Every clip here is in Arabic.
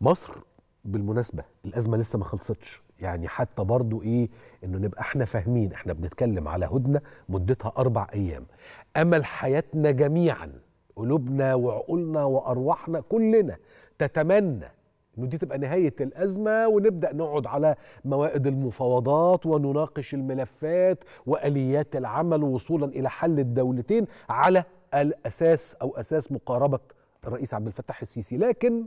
مصر بالمناسبه الازمه لسه ما خلصتش يعني حتى برضو ايه انه نبقى احنا فاهمين احنا بنتكلم على هدنه مدتها اربع ايام امل حياتنا جميعا قلوبنا وعقولنا وارواحنا كلنا تتمنى انه دي تبقى نهايه الازمه ونبدا نقعد على موائد المفاوضات ونناقش الملفات واليات العمل وصولا الى حل الدولتين على الاساس او اساس مقاربه الرئيس عبد الفتاح السيسي لكن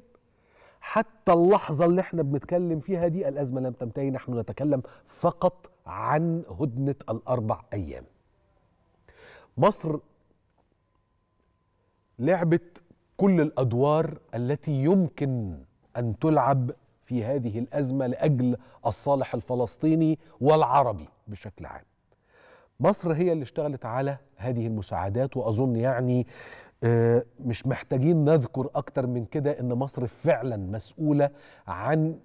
حتى اللحظة اللي احنا بنتكلم فيها دي الأزمة لم تنتهي نحن نتكلم فقط عن هدنة الأربع أيام مصر لعبت كل الأدوار التي يمكن أن تلعب في هذه الأزمة لأجل الصالح الفلسطيني والعربي بشكل عام مصر هي اللي اشتغلت على هذه المساعدات وأظن يعني آه، مش محتاجين نذكر أكتر من كده إن مصر فعلا مسؤولة عن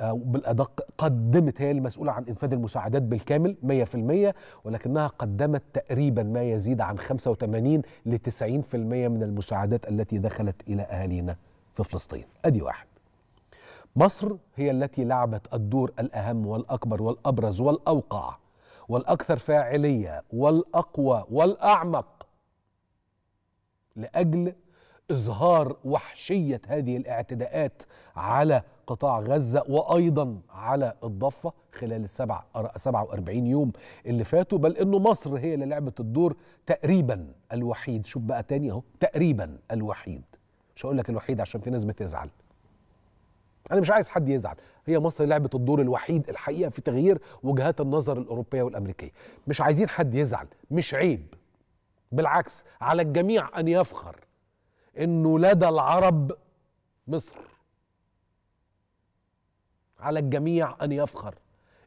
آه، بالأدق قدمت هي المسؤولة عن إنفاذ المساعدات بالكامل 100% ولكنها قدمت تقريبا ما يزيد عن 85 ل 90% من المساعدات التي دخلت إلى أهالينا في فلسطين أدي واحد مصر هي التي لعبت الدور الأهم والأكبر والأبرز والأوقع والأكثر فاعلية والأقوى والأعمق لاجل اظهار وحشيه هذه الاعتداءات على قطاع غزه وايضا على الضفه خلال السبع 47 يوم اللي فاتوا بل انه مصر هي اللي لعبت الدور تقريبا الوحيد شوف بقى تاني اهو تقريبا الوحيد مش هقول لك الوحيد عشان في ناس بتزعل انا مش عايز حد يزعل هي مصر لعبت الدور الوحيد الحقيقه في تغيير وجهات النظر الاوروبيه والامريكيه مش عايزين حد يزعل مش عيب بالعكس على الجميع ان يفخر انه لدى العرب مصر على الجميع ان يفخر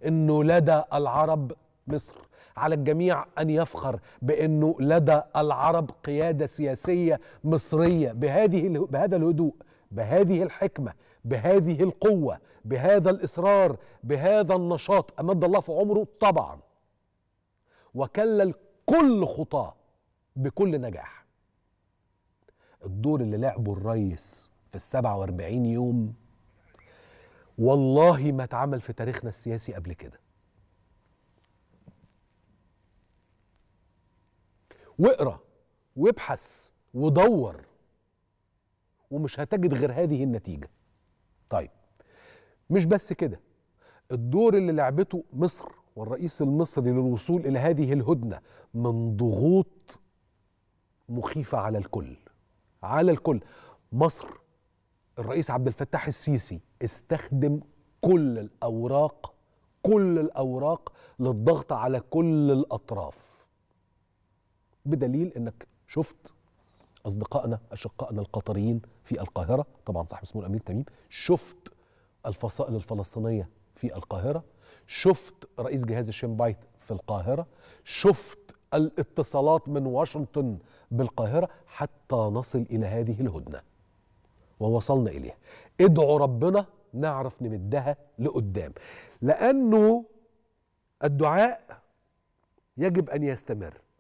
انه لدى العرب مصر على الجميع ان يفخر بانه لدى العرب قياده سياسيه مصريه بهذه بهذا الهدوء بهذه الحكمه بهذه القوه بهذا الاصرار بهذا النشاط امد الله في عمره طبعا وكلل كل خطاه بكل نجاح الدور اللي لعبه الريس في ال 47 يوم والله ما اتعمل في تاريخنا السياسي قبل كده واقرا وابحث ودور ومش هتجد غير هذه النتيجه طيب مش بس كده الدور اللي لعبته مصر والرئيس المصري للوصول الى هذه الهدنه من ضغوط مخيفه على الكل على الكل مصر الرئيس عبد الفتاح السيسي استخدم كل الاوراق كل الاوراق للضغط على كل الاطراف بدليل انك شفت اصدقائنا اشقائنا القطريين في القاهره طبعا صاحب اسمه الامير تميم شفت الفصائل الفلسطينيه في القاهره شفت رئيس جهاز الشنبايت في القاهره شفت الاتصالات من واشنطن بالقاهرة حتى نصل إلى هذه الهدنة ووصلنا إليها ادعوا ربنا نعرف نمدها لقدام لأنه الدعاء يجب أن يستمر